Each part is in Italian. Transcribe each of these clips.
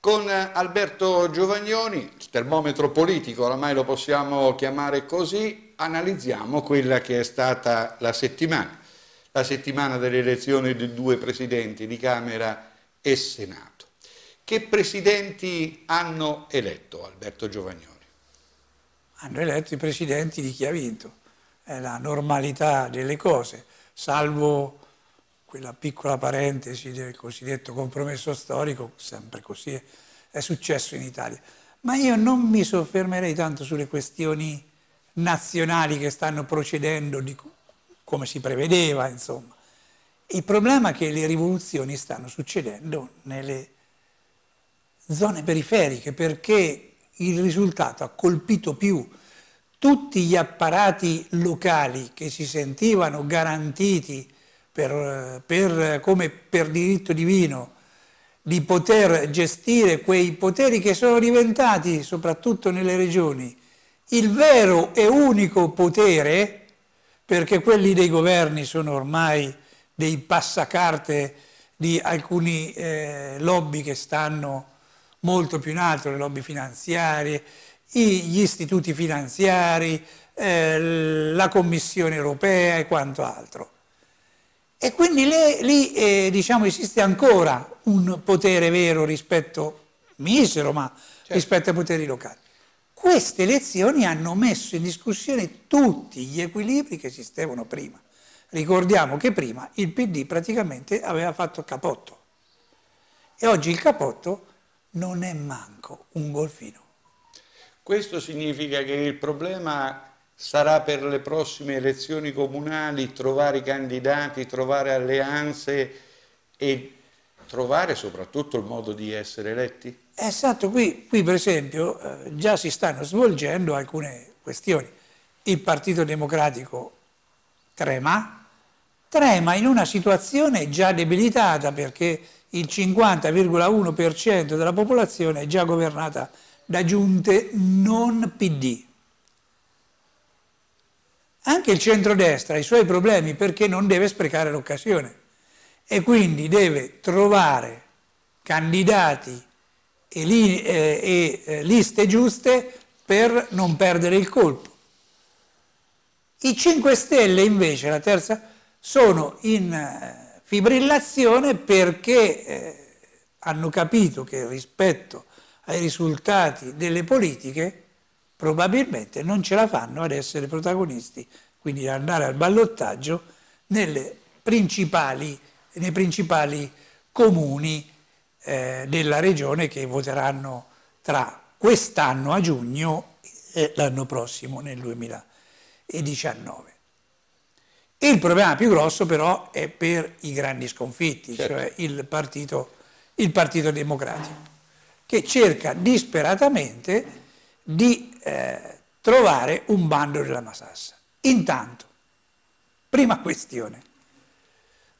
con Alberto Giovagnoni, termometro politico, oramai lo possiamo chiamare così, analizziamo quella che è stata la settimana, la settimana delle elezioni dei due presidenti di Camera e Senato. Che presidenti hanno eletto Alberto Giovagnoni? Hanno eletto i presidenti di chi ha vinto, è la normalità delle cose, salvo quella piccola parentesi del cosiddetto compromesso storico, sempre così è, è successo in Italia. Ma io non mi soffermerei tanto sulle questioni nazionali che stanno procedendo di, come si prevedeva, insomma. Il problema è che le rivoluzioni stanno succedendo nelle zone periferiche perché il risultato ha colpito più tutti gli apparati locali che si sentivano garantiti per, per, come per diritto divino, di poter gestire quei poteri che sono diventati, soprattutto nelle regioni, il vero e unico potere, perché quelli dei governi sono ormai dei passacarte di alcuni eh, lobby che stanno molto più in alto, le lobby finanziarie, gli istituti finanziari, eh, la Commissione europea e quanto altro. E quindi lì, lì eh, diciamo, esiste ancora un potere vero rispetto, misero, ma certo. rispetto ai poteri locali. Queste elezioni hanno messo in discussione tutti gli equilibri che esistevano prima. Ricordiamo che prima il PD praticamente aveva fatto capotto e oggi il capotto non è manco un golfino. Questo significa che il problema sarà per le prossime elezioni comunali trovare i candidati, trovare alleanze e trovare soprattutto il modo di essere eletti? Esatto, qui, qui per esempio eh, già si stanno svolgendo alcune questioni. Il Partito Democratico trema, trema in una situazione già debilitata perché il 50,1% della popolazione è già governata da giunte non PD. Anche il centrodestra ha i suoi problemi perché non deve sprecare l'occasione e quindi deve trovare candidati e, li, eh, e eh, liste giuste per non perdere il colpo. I 5 Stelle invece, la terza, sono in eh, fibrillazione perché eh, hanno capito che rispetto ai risultati delle politiche probabilmente non ce la fanno ad essere protagonisti, quindi ad andare al ballottaggio principali, nei principali comuni eh, della regione che voteranno tra quest'anno a giugno e l'anno prossimo nel 2019. Il problema più grosso però è per i grandi sconfitti, certo. cioè il partito, il partito Democratico, che cerca disperatamente di eh, trovare un bando della Masassa. Intanto, prima questione,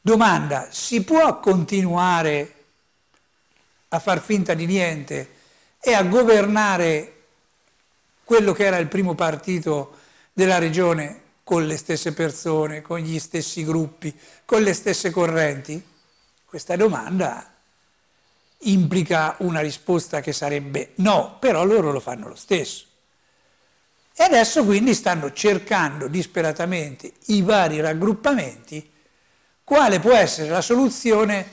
domanda, si può continuare a far finta di niente e a governare quello che era il primo partito della regione con le stesse persone, con gli stessi gruppi, con le stesse correnti? Questa domanda implica una risposta che sarebbe no, però loro lo fanno lo stesso. E adesso quindi stanno cercando disperatamente i vari raggruppamenti quale può essere la soluzione,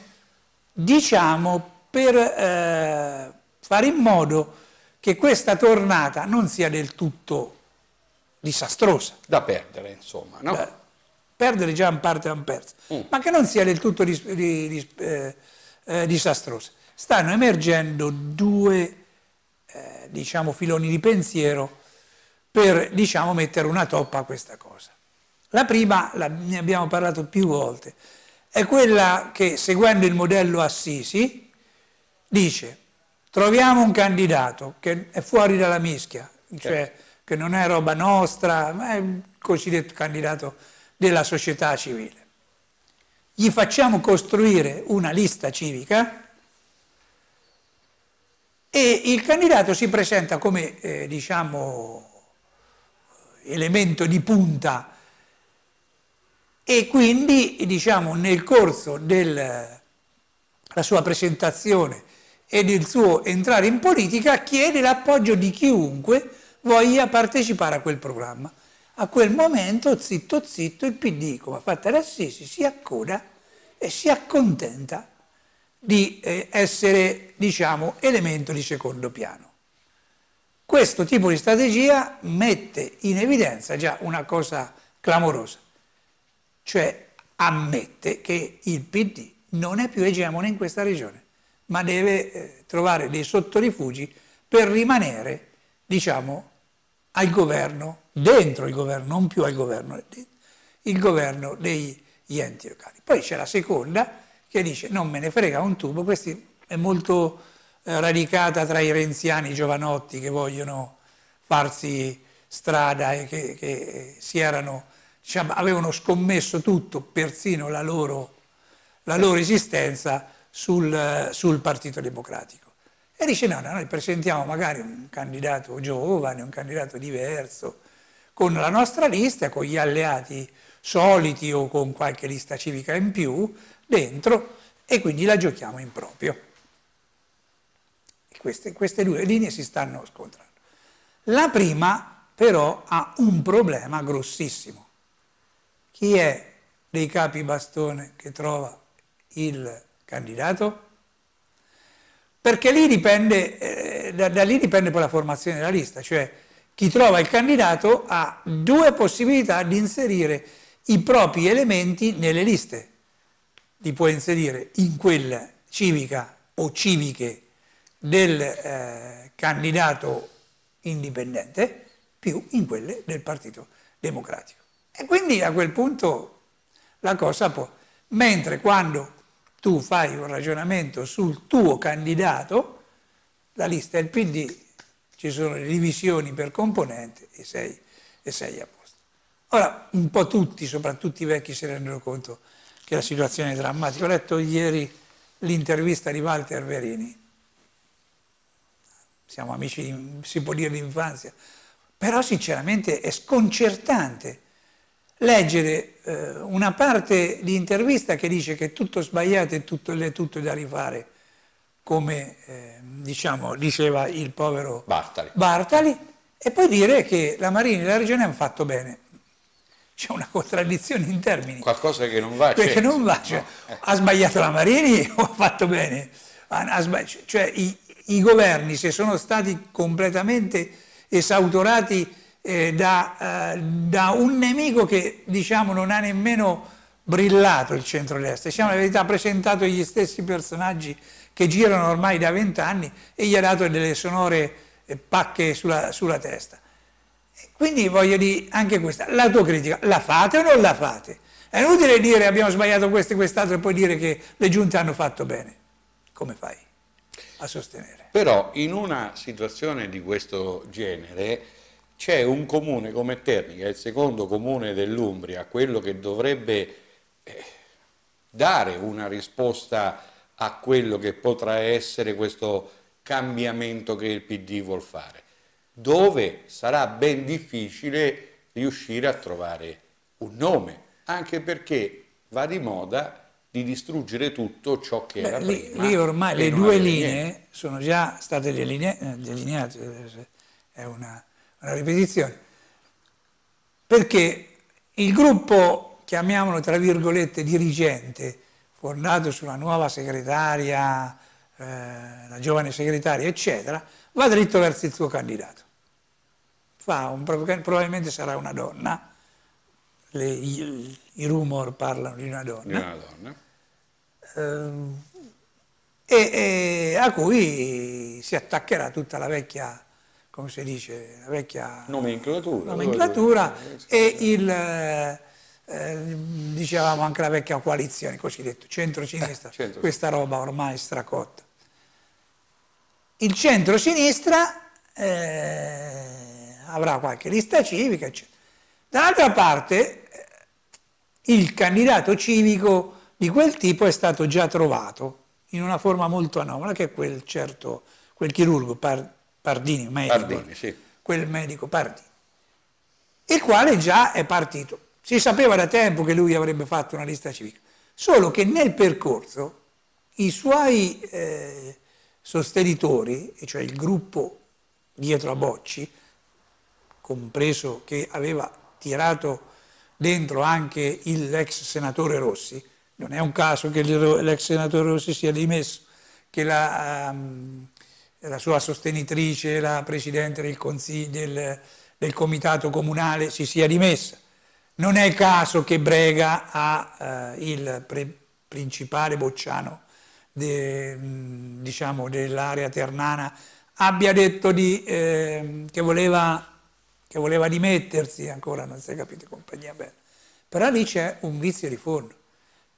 diciamo, per eh, fare in modo che questa tornata non sia del tutto disastrosa. Da perdere, insomma, no? Beh, perdere già in parte hanno perso, mm. ma che non sia del tutto dis, dis, eh, eh, disastrosa stanno emergendo due eh, diciamo, filoni di pensiero per diciamo, mettere una toppa a questa cosa. La prima, la, ne abbiamo parlato più volte, è quella che seguendo il modello Assisi dice troviamo un candidato che è fuori dalla mischia, cioè certo. che non è roba nostra, ma è un cosiddetto candidato della società civile. Gli facciamo costruire una lista civica e il candidato si presenta come eh, diciamo, elemento di punta e quindi diciamo, nel corso della sua presentazione e del suo entrare in politica chiede l'appoggio di chiunque voglia partecipare a quel programma. A quel momento, zitto zitto, il PD, come ha fatto l'Assisi, si accoda e si accontenta di eh, essere diciamo, elemento di secondo piano. Questo tipo di strategia mette in evidenza già una cosa clamorosa, cioè ammette che il PD non è più egemone in questa regione, ma deve eh, trovare dei sottorifugi per rimanere, diciamo, al governo, dentro il governo, non più al governo, il governo degli enti locali. Poi c'è la seconda, che dice non me ne frega un tubo, questa è molto eh, radicata tra i renziani giovanotti che vogliono farsi strada e che, che si erano, diciamo, avevano scommesso tutto, persino la loro, la loro esistenza, sul, sul Partito Democratico. E dice no, no, noi presentiamo magari un candidato giovane, un candidato diverso, con la nostra lista, con gli alleati soliti o con qualche lista civica in più dentro e quindi la giochiamo in proprio. Queste, queste due linee si stanno scontrando. La prima però ha un problema grossissimo. Chi è dei capi bastone che trova il candidato? Perché lì dipende, eh, da, da lì dipende poi la formazione della lista, cioè chi trova il candidato ha due possibilità di inserire i propri elementi nelle liste. Li può inserire in quella civica o civiche del eh, candidato indipendente più in quelle del Partito Democratico. E quindi a quel punto la cosa può... Mentre quando tu fai un ragionamento sul tuo candidato, la lista è il PD, ci sono le divisioni per componente e sei, e sei a posto. Ora, un po' tutti, soprattutto i vecchi, si rendono conto che la situazione è drammatica. Ho letto ieri l'intervista di Walter Verini, siamo amici, di, si può dire, di infanzia. però sinceramente è sconcertante leggere eh, una parte di intervista che dice che è tutto sbagliato e tutto, è tutto da rifare, come eh, diciamo, diceva il povero Bartali. Bartali. e poi dire che la Marina e la Regione hanno fatto bene c'è una contraddizione in termini. Qualcosa che non va. Perché certo. non va, cioè, no. ha sbagliato la Marini o ha fatto bene? Ha, ha cioè, i, i, governi, se sono stati completamente esautorati eh, da, eh, da, un nemico che diciamo, non ha nemmeno brillato il centrodestra, diciamo la verità, ha presentato gli stessi personaggi che girano ormai da vent'anni e gli ha dato delle sonore eh, pacche sulla, sulla testa. Quindi voglio dire anche questa, l'autocritica, la fate o non la fate? È inutile dire abbiamo sbagliato questo e quest'altro e poi dire che le giunte hanno fatto bene. Come fai a sostenere? Però in una situazione di questo genere c'è un comune come Terni, che è il secondo comune dell'Umbria, quello che dovrebbe eh, dare una risposta a quello che potrà essere questo cambiamento che il PD vuol fare dove sarà ben difficile riuscire a trovare un nome, anche perché va di moda di distruggere tutto ciò che Beh, era lì, prima. Lì ormai le due linee niente. sono già state deline delineate, è una, una ripetizione, perché il gruppo, chiamiamolo tra virgolette, dirigente, fondato sulla nuova segretaria, eh, la giovane segretaria, eccetera, va dritto verso il suo candidato. Fa Un, probabilmente sarà una donna, le, i, i, rumor parlano di una donna, una donna. Ehm, e, e, a cui si attaccherà tutta la vecchia, come si dice, la vecchia nomenclatura, nomenclatura e il, eh, dicevamo anche la vecchia coalizione, cosiddetto centro-sinistra, eh, centro questa roba ormai stracotta. Il centro-sinistra eh, avrà qualche lista civica, eccetera. Dall'altra parte eh, il candidato civico di quel tipo è stato già trovato in una forma molto anomala che è quel certo, quel chirurgo Par, Pardini, medico, Pardini, sì. quel medico Pardini, il quale già è partito. Si sapeva da tempo che lui avrebbe fatto una lista civica, solo che nel percorso i suoi eh, sostenitori, e cioè il gruppo dietro a Bocci, compreso che aveva tirato dentro anche l'ex senatore Rossi, non è un caso che l'ex senatore Rossi sia dimesso, che la, ehm, la sua sostenitrice, la presidente del, del, del, comitato comunale si sia dimessa. Non è caso che Brega ha eh, il principale Bocciano de, diciamo, dell'area ternana abbia detto di, eh, che, voleva, che, voleva, dimettersi, ancora non si è capito compagnia bella, però lì c'è un vizio di fondo.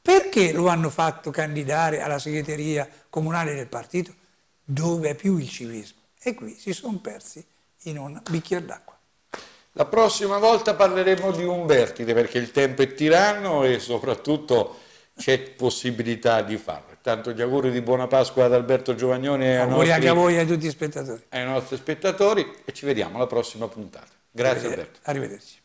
Perché lo hanno fatto candidare alla segreteria comunale del partito? Dove è più il civismo? E qui si sono persi in un bicchiere d'acqua. La prossima volta parleremo di un vertice perché il tempo è tiranno e soprattutto c'è possibilità di farlo. Tanto gli auguri di buona Pasqua ad Alberto Giovagnoni e auguri nostri, anche a voi e a tutti gli spettatori. Ai nostri spettatori e ci vediamo alla prossima puntata. Grazie Arrivederci. Alberto. Arrivederci.